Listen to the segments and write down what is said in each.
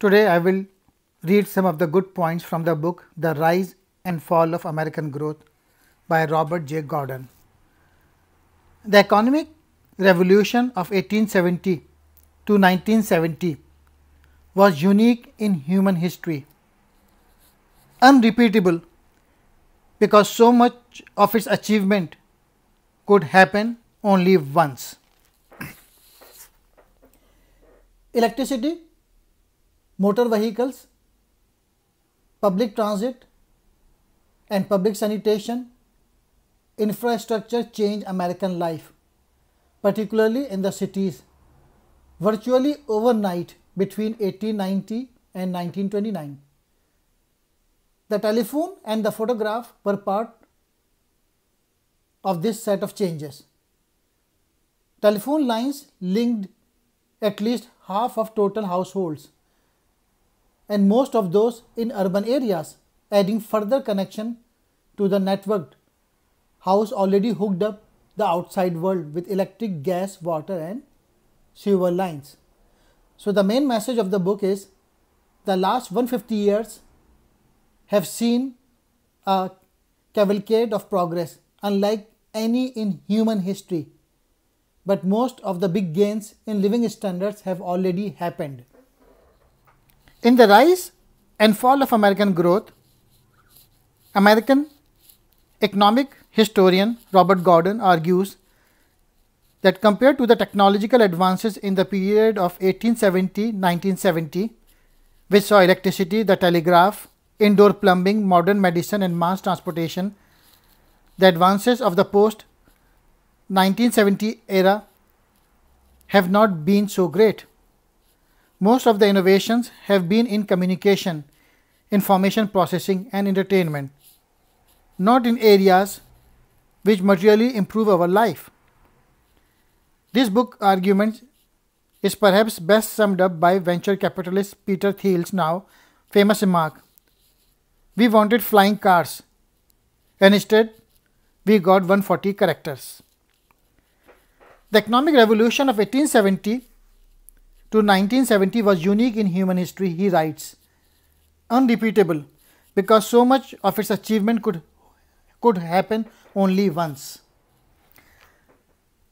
Today I will read some of the good points from the book The Rise and Fall of American Growth by Robert J. Gordon. The economic revolution of 1870 to 1970 was unique in human history, unrepeatable because so much of its achievement could happen only once. Electricity motor vehicles, public transit, and public sanitation, infrastructure change American life, particularly in the cities. Virtually overnight between 1890 and 1929. The telephone and the photograph were part of this set of changes. Telephone lines linked at least half of total households and most of those in urban areas, adding further connection to the networked house already hooked up the outside world with electric, gas, water, and sewer lines. So, the main message of the book is the last 150 years have seen a cavalcade of progress unlike any in human history. But most of the big gains in living standards have already happened. In the rise and fall of American growth, American economic historian Robert Gordon argues that compared to the technological advances in the period of 1870-1970, which saw electricity, the telegraph, indoor plumbing, modern medicine and mass transportation, the advances of the post 1970 era have not been so great. Most of the innovations have been in communication, information processing, and entertainment, not in areas which materially improve our life. This book argument is perhaps best summed up by venture capitalist Peter Thiel's now famous remark We wanted flying cars, and instead, we got 140 characters. The economic revolution of 1870 to 1970 was unique in human history, he writes. Unrepeatable, because so much of its achievement could, could happen only once.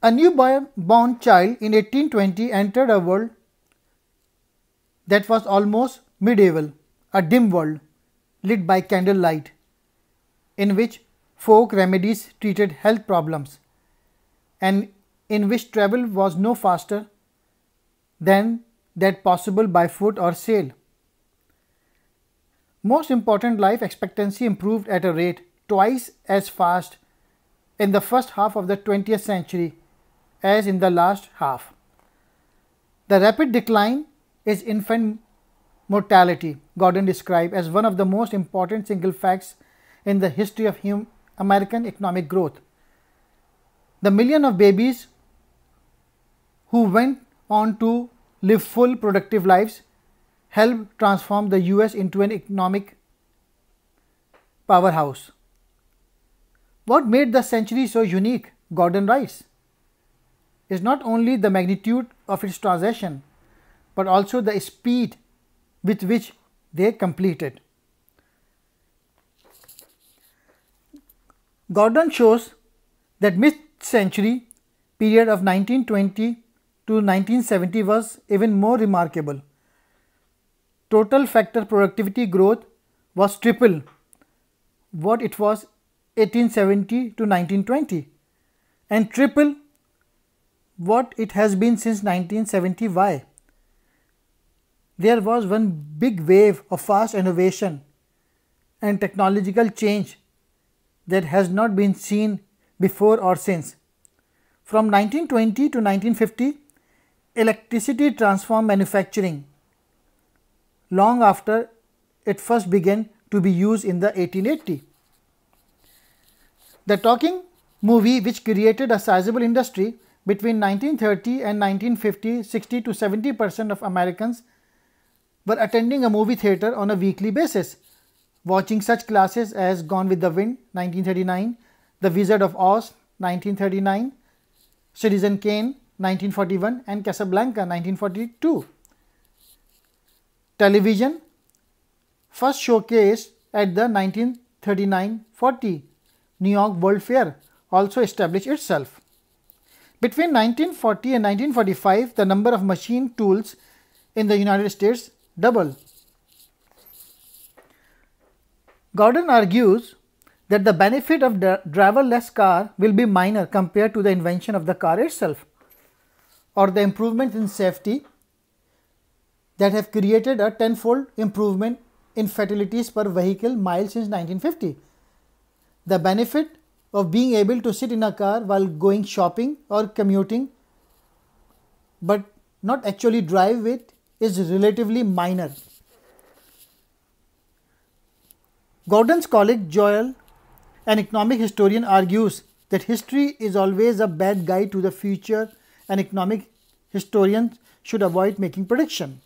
A newborn child in 1820 entered a world that was almost medieval, a dim world lit by candlelight, in which folk remedies treated health problems, and in which travel was no faster than that possible by foot or sail. Most important life expectancy improved at a rate twice as fast in the first half of the 20th century as in the last half. The rapid decline is infant mortality, Gordon described as one of the most important single facts in the history of hum- American economic growth. The million of babies who went on to live full productive lives, help transform the US into an economic powerhouse. What made the century so unique, Gordon Rice, is not only the magnitude of its transaction, but also the speed with which they completed. Gordon shows that mid-century period of 1920 to 1970 was even more remarkable. Total factor productivity growth was triple what it was 1870 to 1920 and triple what it has been since 1970. Why? There was one big wave of fast innovation and technological change that has not been seen before or since. From 1920 to 1950, electricity transformed manufacturing long after it first began to be used in the 1880. The talking movie which created a sizable industry between 1930 and 1950, 60 to 70 percent of Americans were attending a movie theater on a weekly basis, watching such classes as Gone with the Wind 1939, The Wizard of Oz 1939, Citizen Kane 1941 and Casablanca 1942. Television first showcased at the 1939-40 New York World Fair also established itself. Between 1940 and 1945, the number of machine tools in the United States doubled. Gordon argues that the benefit of the driverless car will be minor compared to the invention of the car itself or the improvement in safety that have created a tenfold improvement in fatalities per vehicle mile since 1950. The benefit of being able to sit in a car while going shopping or commuting but not actually drive it is relatively minor. Gordon's colleague Joel, an economic historian, argues that history is always a bad guide to the future and economic historians should avoid making prediction.